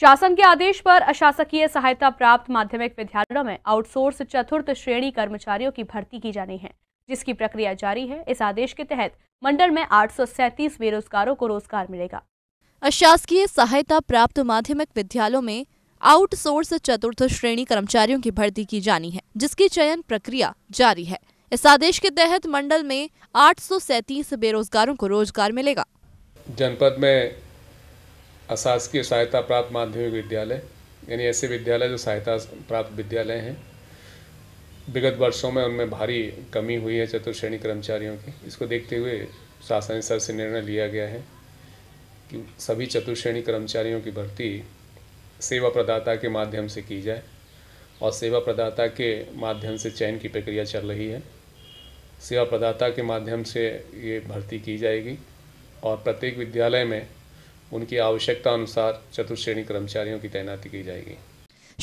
शासन के आदेश पर अशासकीय सहायता प्राप्त माध्यमिक विद्यालयों में आउटसोर्स चतुर्थ श्रेणी कर्मचारियों की भर्ती की जानी है जिसकी प्रक्रिया जारी है इस आदेश के तहत मंडल में आठ बेरोजगारों को रोजगार मिलेगा अशासकीय सहायता प्राप्त माध्यमिक विद्यालयों में आउटसोर्स चतुर्थ श्रेणी कर्मचारियों की भर्ती की जानी है जिसकी चयन प्रक्रिया जारी है इस आदेश के तहत मंडल में आठ बेरोजगारों को रोजगार मिलेगा जनपद में अशासकीय सहायता प्राप्त माध्यमिक विद्यालय यानी ऐसे विद्यालय जो सहायता प्राप्त विद्यालय हैं विगत वर्षों में उनमें भारी कमी हुई है चतुर्श्रेणी कर्मचारियों की इसको देखते हुए शासन स्तर से निर्णय लिया गया है कि सभी चतुर्श्रेणी कर्मचारियों की भर्ती सेवा प्रदाता के माध्यम से की जाए और सेवा प्रदाता के माध्यम से चयन की प्रक्रिया चल रही है सेवा प्रदाता के माध्यम से ये भर्ती की जाएगी और प्रत्येक विद्यालय में उनकी आवश्यकता अनुसार चतुर्श्रेणी कर्मचारियों की तैनाती की जाएगी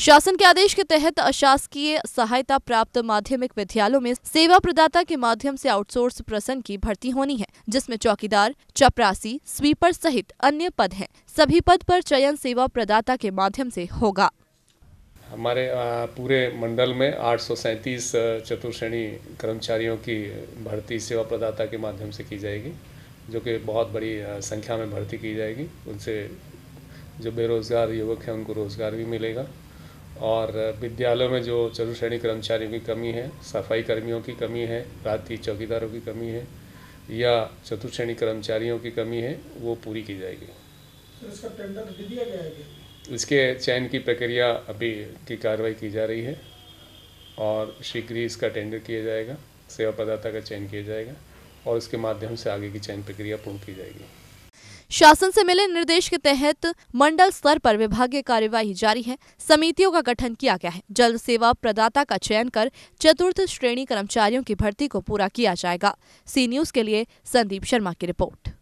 शासन के आदेश के तहत अशासकीय सहायता प्राप्त माध्यमिक विद्यालयों में सेवा प्रदाता के माध्यम से आउटसोर्स प्रसंग की भर्ती होनी है जिसमें चौकीदार चपरासी स्वीपर सहित अन्य पद हैं सभी पद पर चयन सेवा प्रदाता के माध्यम से होगा हमारे पूरे मंडल में आठ चतुश्रेणी कर्मचारियों की भर्ती सेवा प्रदाता के माध्यम से की जाएगी जो कि बहुत बड़ी संख्या में भर्ती की जाएगी उनसे जो बेरोज़गार युवक हैं उनको रोज़गार भी मिलेगा और विद्यालयों में जो चतुर्श्रेणी कर्मचारियों की कमी है सफाई कर्मियों की कमी है राहती चौकीदारों की कमी है या चतुश्रेणी कर्मचारियों की कमी है वो पूरी की जाएगी तो इसके चयन की प्रक्रिया अभी की कार्रवाई की जा रही है और शीघ्र ही इसका टेंडर किया जाएगा सेवा प्रदाता का चयन किया जाएगा और इसके माध्यम से आगे की चयन प्रक्रिया पूर्ण की जाएगी शासन से मिले निर्देश के तहत मंडल स्तर पर विभागीय कार्यवाही जारी है समितियों का गठन किया गया है जल सेवा प्रदाता का चयन कर चतुर्थ श्रेणी कर्मचारियों की भर्ती को पूरा किया जाएगा सी न्यूज के लिए संदीप शर्मा की रिपोर्ट